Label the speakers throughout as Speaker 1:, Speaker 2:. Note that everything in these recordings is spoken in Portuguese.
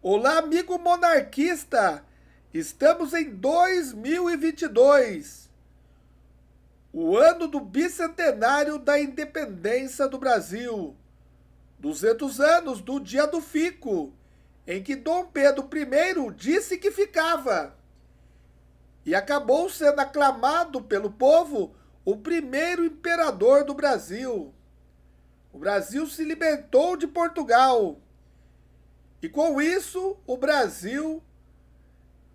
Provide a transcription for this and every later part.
Speaker 1: Olá, amigo monarquista! Estamos em 2022, o ano do bicentenário da independência do Brasil. 200 anos do dia do fico, em que Dom Pedro I disse que ficava. E acabou sendo aclamado pelo povo o primeiro imperador do Brasil. O Brasil se libertou de Portugal e com isso, o Brasil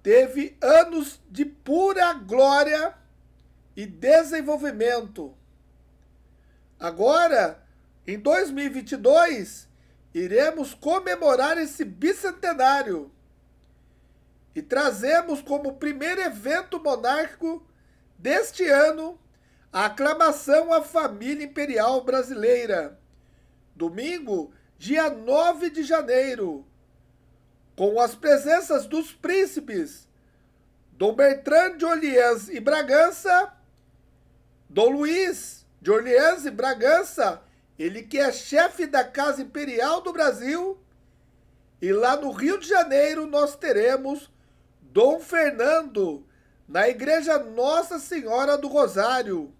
Speaker 1: teve anos de pura glória e desenvolvimento. Agora, em 2022, iremos comemorar esse bicentenário e trazemos como primeiro evento monárquico deste ano a aclamação à família imperial brasileira. Domingo, dia 9 de janeiro, com as presenças dos príncipes Dom Bertrand de Orleans e Bragança, Dom Luiz de Orleans e Bragança, ele que é chefe da Casa Imperial do Brasil, e lá no Rio de Janeiro nós teremos Dom Fernando na Igreja Nossa Senhora do Rosário,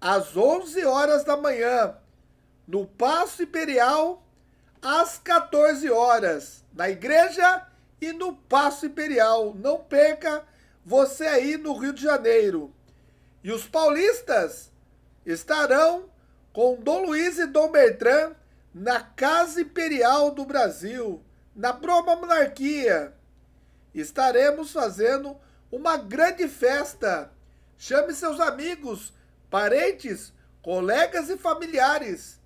Speaker 1: às 11 horas da manhã, no Paço Imperial, às 14 horas, na igreja e no Passo Imperial. Não perca você aí no Rio de Janeiro. E os paulistas estarão com Dom Luiz e Dom Bertrand na Casa Imperial do Brasil, na Broma Monarquia. Estaremos fazendo uma grande festa. Chame seus amigos, parentes, colegas e familiares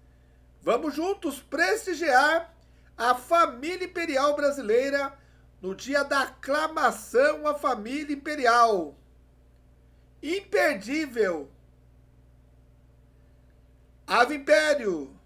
Speaker 1: Vamos juntos prestigiar a família imperial brasileira no dia da aclamação à família imperial. Imperdível. Ave Império!